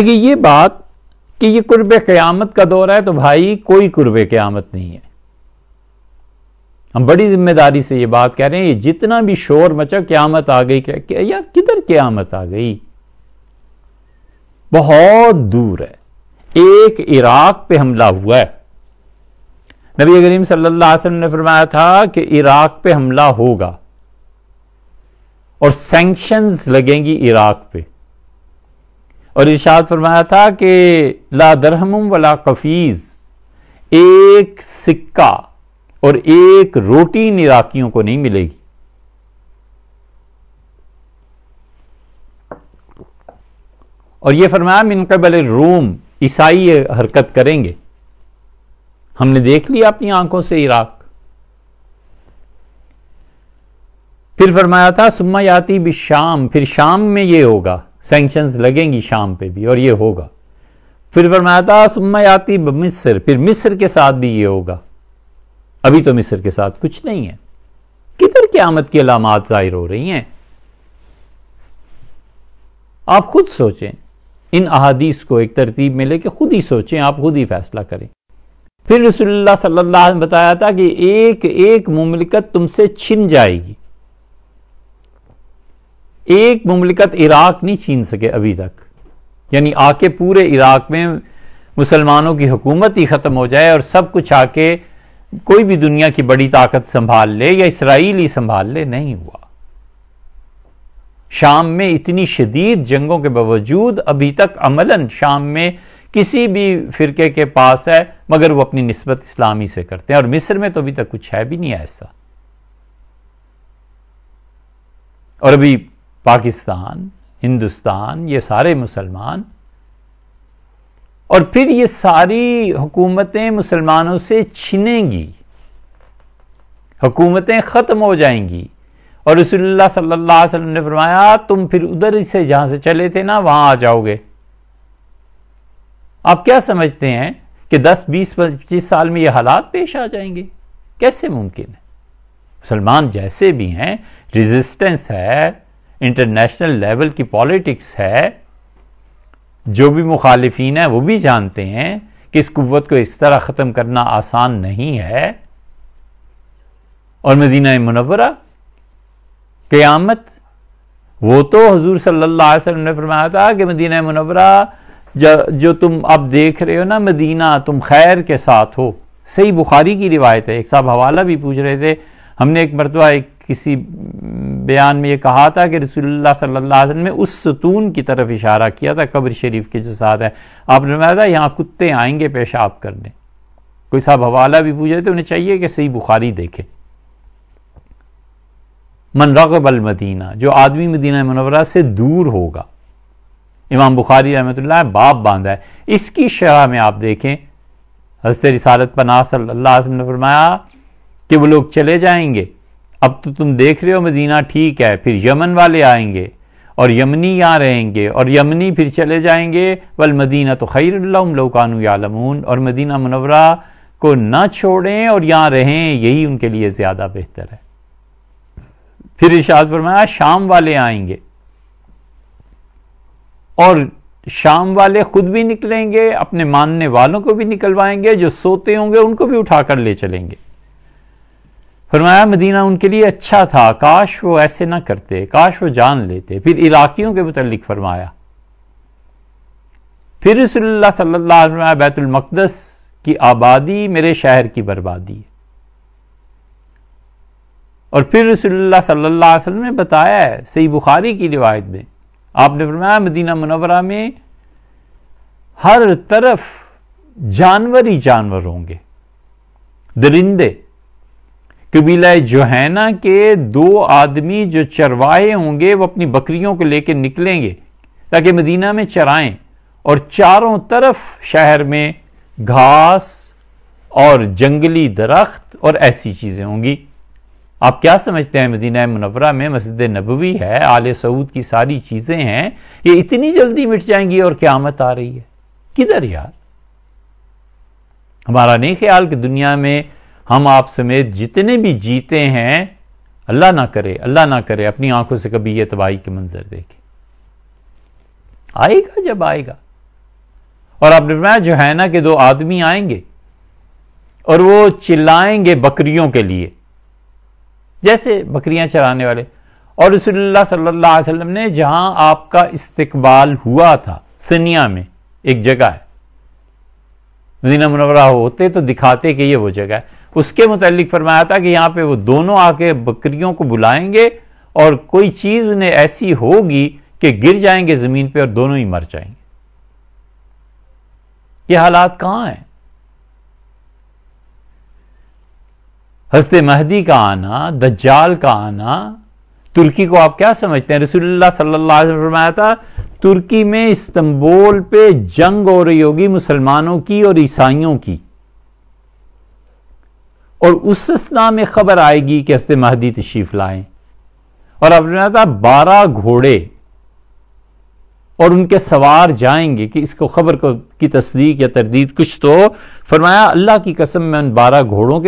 یہ بات کہ یہ قرب قیامت کا دور ہے تو بھائی کوئی قرب قیامت نہیں ہے ہم بڑی ذمہ داری سے یہ بات کہہ رہے ہیں یہ جتنا بھی شور مچا قیامت آ گئی یار کدھر قیامت آ گئی بہت دور ہے ایک عراق پہ حملہ ہوا ہے نبی کریم صلی اللہ علیہ وسلم نے فرمایا تھا کہ عراق پہ حملہ ہوگا اور سینکشنز لگیں گی عراق پہ اور ارشاد فرمایا تھا کہ لا درہم ولا قفیز ایک سکہ اور ایک روٹی ان عراقیوں کو نہیں ملے گی اور یہ فرمایا من قبل روم عیسائی حرکت کریں گے ہم نے دیکھ لیا اپنی آنکھوں سے عراق پھر فرمایا تھا سما یاتی بھی شام پھر شام میں یہ ہوگا سینکشنز لگیں گی شام پہ بھی اور یہ ہوگا پھر فرمایا تھا سمہ یاتی مصر پھر مصر کے ساتھ بھی یہ ہوگا ابھی تو مصر کے ساتھ کچھ نہیں ہے کدھر قیامت کی علامات ظاہر ہو رہی ہیں آپ خود سوچیں ان احادیث کو ایک ترتیب میں لے کے خود ہی سوچیں آپ خود ہی فیصلہ کریں پھر رسول اللہ صلی اللہ علیہ نے بتایا تھا کہ ایک ایک مملکت تم سے چھن جائے گی ایک مملکت عراق نہیں چھین سکے ابھی تک یعنی آ کے پورے عراق میں مسلمانوں کی حکومت ہی ختم ہو جائے اور سب کچھ آ کے کوئی بھی دنیا کی بڑی طاقت سنبھال لے یا اسرائیل ہی سنبھال لے نہیں ہوا شام میں اتنی شدید جنگوں کے باوجود ابھی تک عملاً شام میں کسی بھی فرقے کے پاس ہے مگر وہ اپنی نسبت اسلامی سے کرتے ہیں اور مصر میں تو ابھی تک کچھ ہے بھی نہیں ایسا اور ابھی پاکستان ہندوستان یہ سارے مسلمان اور پھر یہ ساری حکومتیں مسلمانوں سے چھنیں گی حکومتیں ختم ہو جائیں گی اور رسول اللہ صلی اللہ علیہ وسلم نے فرمایا تم پھر ادھر سے جہاں سے چلے تھے نا وہاں آ جاؤ گے آپ کیا سمجھتے ہیں کہ دس بیس پچیس سال میں یہ حالات پیش آ جائیں گے کیسے ممکن ہے مسلمان جیسے بھی ہیں ریزسٹنس ہے انٹرنیشنل لیول کی پالیٹکس ہے جو بھی مخالفین ہیں وہ بھی جانتے ہیں کہ اس قوت کو اس طرح ختم کرنا آسان نہیں ہے اور مدینہ منورہ قیامت وہ تو حضور صلی اللہ علیہ وسلم نے فرمایا تھا کہ مدینہ منورہ جو تم اب دیکھ رہے ہو نا مدینہ تم خیر کے ساتھ ہو صحیح بخاری کی روایت ہے ایک صاحب حوالہ بھی پوچھ رہے تھے ہم نے ایک مرتبہ ایک کسی بیان میں یہ کہا تھا کہ رسول اللہ صلی اللہ علیہ وسلم نے اس ستون کی طرف اشارہ کیا تھا قبر شریف کے ہے آپ نے یہاں کتے آئیں گے پیشاب کرنے کوئی صاحب حوالہ بھی پوچھ رہے تھے انہیں چاہیے کہ صحیح بخاری دیکھے من رغب المدینہ جو آدمی مدینہ منورہ سے دور ہوگا امام بخاری رحمت اللہ باپ باندھا ہے اس کی شرح میں آپ دیکھیں حضرت رسالت پناہ صلی اللہ علیہ وسلم نے فرمایا کہ وہ لوگ چلے جائیں گے اب تو تم دیکھ رہے ہو مدینہ ٹھیک ہے پھر یمن والے آئیں گے اور یمنی یہاں رہیں گے اور یمنی پھر چلے جائیں گے ول مدینہ تو خیر اللہ لوکانو یعلمون اور مدینہ منورہ کو نہ چھوڑیں اور یہاں رہیں یہی ان کے لیے زیادہ بہتر ہے پھر ارشاد فرمایا شام والے آئیں گے اور شام والے خود بھی نکلیں گے اپنے ماننے والوں کو بھی نکلوائیں گے جو سوتے ہوں گے ان کو بھی اٹھا کر لے چلیں گے فرمایا مدینہ ان کے لیے اچھا تھا کاش وہ ایسے نہ کرتے کاش وہ جان لیتے پھر علاقیوں کے متعلق فرمایا پھر رسول اللہ صلی اللہ علیہ وسلم بیت المقدس کی آبادی میرے شہر کی بربادی ہے اور پھر رسول اللہ صلی اللہ علیہ وسلم نے بتایا ہے صحیح بخاری کی روایت میں آپ نے فرمایا مدینہ منورہ میں ہر طرف جانوری جانور ہوں گے درندے قبیلہ جوہینا کے دو آدمی جو چرواہے ہوں گے وہ اپنی بکریوں کو لے کے نکلیں گے تاکہ مدینہ میں چرائیں اور چاروں طرف شہر میں گھاس اور جنگلی درخت اور ایسی چیزیں ہوں گی آپ کیا سمجھتے ہیں مدینہ منورہ میں مسجد نبوی ہے آل سعود کی ساری چیزیں ہیں یہ اتنی جلدی مٹ جائیں گی اور قیامت آ رہی ہے کدھر یار ہمارا نہیں خیال کہ دنیا میں ہم آپ سمیت جتنے بھی جیتے ہیں اللہ نہ کرے اللہ نہ کرے اپنی آنکھوں سے کبھی یہ تباہی کے منظر دیکھے آئے گا جب آئے گا اور آپ نے جو ہے نا کہ دو آدمی آئیں گے اور وہ چلائیں گے بکریوں کے لیے جیسے بکریاں چرانے والے اور رسول اللہ صلی اللہ علیہ وسلم نے جہاں آپ کا استقبال ہوا تھا سنیا میں ایک جگہ ہے مدینہ منورہ ہوتے تو دکھاتے کہ یہ وہ جگہ ہے اس کے متعلق فرمایا تھا کہ یہاں پہ وہ دونوں آ کے بکریوں کو بلائیں گے اور کوئی چیز انہیں ایسی ہوگی کہ گر جائیں گے زمین پہ اور دونوں ہی مر جائیں گے یہ حالات کہاں ہیں حضرت مہدی کا آنا دجال کا آنا ترکی کو آپ کیا سمجھتے ہیں رسول اللہ صلی اللہ علیہ وسلم فرمایا تھا ترکی میں استنبول پہ جنگ ہو رہی ہوگی مسلمانوں کی اور عیسائیوں کی اور اس اسنا میں خبر آئے گی کہ نے مہدی تشریف لائیں اور اب بارہ گھوڑے اور ان کے سوار جائیں گے کہ اس کو خبر کو کی تصدیق یا تردید کچھ تو فرمایا اللہ کی قسم میں ان بارہ گھوڑوں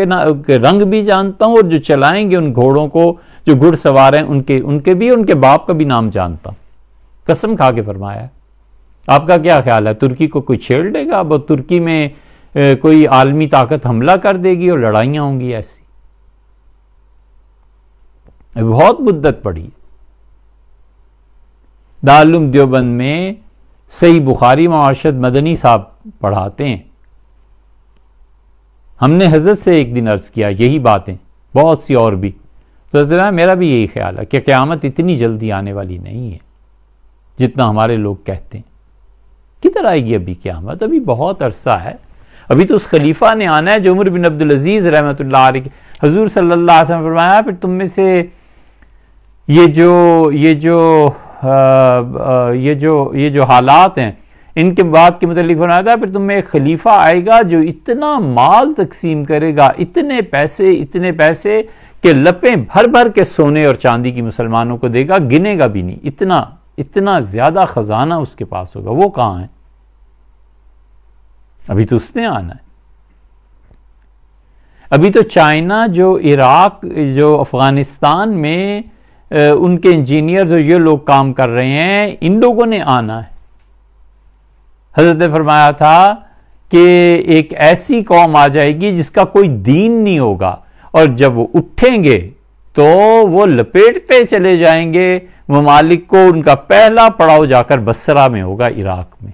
کے رنگ بھی جانتا ہوں اور جو چلائیں گے ان گھوڑوں کو جو گھڑ سوار ہیں ان کے ان کے بھی ان کے باپ کا بھی نام جانتا ہوں قسم کھا کے فرمایا آپ کا کیا خیال ہے ترکی کو کوئی چھیڑ لے گا اب ترکی میں کوئی عالمی طاقت حملہ کر دے گی اور لڑائیاں ہوں گی ایسی بہت مدت پڑی دارالعلوم دیوبند میں صحیح بخاری معاشد مدنی صاحب پڑھاتے ہیں ہم نے حضرت سے ایک دن عرض کیا یہی باتیں بہت سی اور بھی تو میرا بھی یہی خیال ہے کہ قیامت اتنی جلدی آنے والی نہیں ہے جتنا ہمارے لوگ کہتے ہیں کدھر آئے گی ابھی قیامت ابھی بہت عرصہ ہے ابھی تو اس خلیفہ نے آنا ہے جو عمر بن عبدالعزیز رحمۃ اللہ علیہ حضور صلی اللہ علیہ وسلم فرمایا پھر تم میں سے یہ جو یہ جو یہ جو یہ جو حالات ہیں ان کے بعد کے متعلق فرمایا تھا پھر تم میں ایک خلیفہ آئے گا جو اتنا مال تقسیم کرے گا اتنے پیسے اتنے پیسے کہ لپیں بھر بھر کے سونے اور چاندی کی مسلمانوں کو دے گا گنے گا بھی نہیں اتنا اتنا زیادہ خزانہ اس کے پاس ہوگا وہ کہاں ہے ابھی تو اس نے آنا ہے ابھی تو چائنا جو عراق جو افغانستان میں ان کے انجینئرز اور یہ لوگ کام کر رہے ہیں ان لوگوں نے آنا ہے حضرت نے فرمایا تھا کہ ایک ایسی قوم آ جائے گی جس کا کوئی دین نہیں ہوگا اور جب وہ اٹھیں گے تو وہ لپیٹتے چلے جائیں گے ممالک کو ان کا پہلا پڑاؤ جا کر بسرا میں ہوگا عراق میں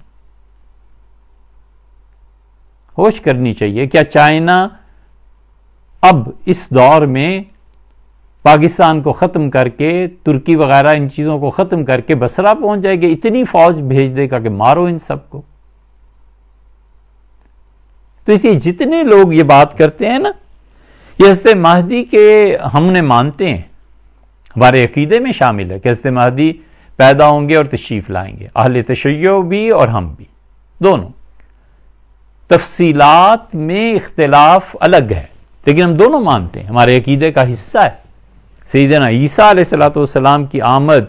ہوش کرنی چاہیے کیا چائنا اب اس دور میں پاکستان کو ختم کر کے ترکی وغیرہ ان چیزوں کو ختم کر کے بسرا پہنچ جائے گی اتنی فوج بھیج دے گا کہ مارو ان سب کو تو اس لیے جتنے لوگ یہ بات کرتے ہیں نا یہ حضرت مہدی کے ہم نے مانتے ہیں ہمارے عقیدے میں شامل ہے کہ حضرت مہدی پیدا ہوں گے اور تشریف لائیں گے اہل تشیع بھی اور ہم بھی دونوں تفصیلات میں اختلاف الگ ہے لیکن ہم دونوں مانتے ہیں ہمارے عقیدے کا حصہ ہے سیدنا عیسیٰ علیہ السلاۃ والسلام کی آمد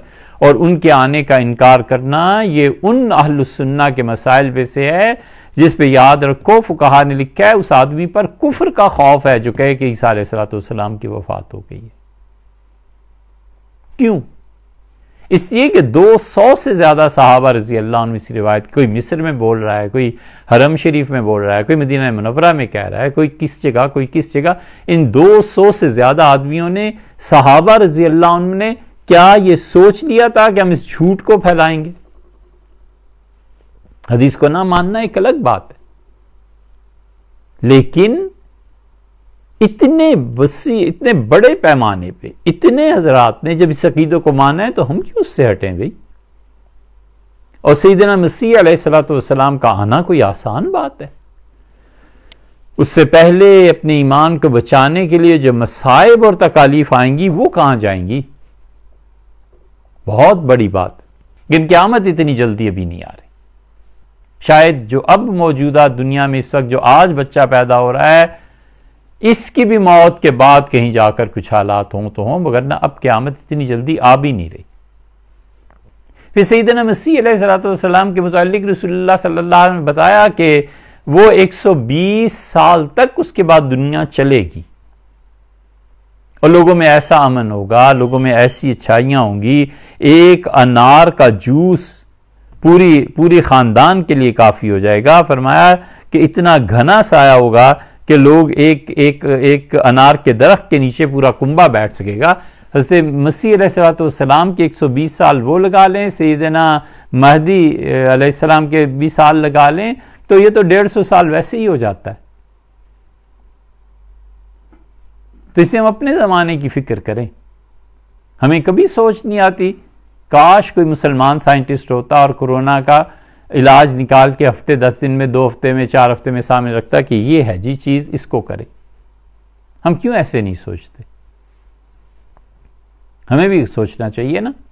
اور ان کے آنے کا انکار کرنا یہ ان اہل السنہ کے مسائل میں سے ہے جس پہ یاد رکھو خوف نے لکھا ہے اس آدمی پر کفر کا خوف ہے جو کہے کہ عیسیٰ علیہ السلاۃ والسلام کی وفات ہو گئی ہے کیوں اس لیے کہ دو سو سے زیادہ صحابہ رضی اللہ عنہ اس روایت کوئی مصر میں بول رہا ہے کوئی حرم شریف میں بول رہا ہے کوئی مدینہ منورہ میں کہہ رہا ہے کوئی کس جگہ کوئی کس جگہ ان دو سو سے زیادہ آدمیوں نے صحابہ رضی اللہ عنہ نے کیا یہ سوچ لیا تھا کہ ہم اس جھوٹ کو پھیلائیں گے حدیث کو نہ ماننا ایک الگ بات ہے لیکن اتنے وسیع اتنے بڑے پیمانے پہ اتنے حضرات نے جب اس عقیدوں کو مانا ہے تو ہم کیوں اس سے ہٹیں بھائی اور سیدنا مسیح علیہ والسلام کا آنا کوئی آسان بات ہے اس سے پہلے اپنے ایمان کو بچانے کے لیے جو مصائب اور تکالیف آئیں گی وہ کہاں جائیں گی بہت بڑی بات لیکن قیامت اتنی جلدی ابھی نہیں آ رہی شاید جو اب موجودہ دنیا میں اس وقت جو آج بچہ پیدا ہو رہا ہے اس کی بھی موت کے بعد کہیں جا کر کچھ حالات ہوں تو ہوں مگر نہ اب قیامت اتنی جلدی آ بھی نہیں رہی پھر سیدنا مسیح علیہ السلام کے متعلق رسول اللہ صلی اللہ علیہ وسلم نے بتایا کہ وہ ایک سو بیس سال تک اس کے بعد دنیا چلے گی اور لوگوں میں ایسا امن ہوگا لوگوں میں ایسی اچھائیاں ہوں گی ایک انار کا جوس پوری پوری خاندان کے لیے کافی ہو جائے گا فرمایا کہ اتنا گھنا سایہ ہوگا کہ لوگ ایک ایک ایک انار کے درخت کے نیچے پورا کنبا بیٹھ سکے گا حضرت مسیح علیہ السلام کے ایک سو بیس سال وہ لگا لیں سیدنا مہدی علیہ السلام کے بیس سال لگا لیں تو یہ تو ڈیڑھ سو سال ویسے ہی ہو جاتا ہے تو اس لیے ہم اپنے زمانے کی فکر کریں ہمیں کبھی سوچ نہیں آتی کاش کوئی مسلمان سائنٹسٹ ہوتا اور کرونا کا علاج نکال کے ہفتے دس دن میں دو ہفتے میں چار ہفتے میں سامنے رکھتا کہ یہ ہے جی چیز اس کو کرے ہم کیوں ایسے نہیں سوچتے ہمیں بھی سوچنا چاہیے نا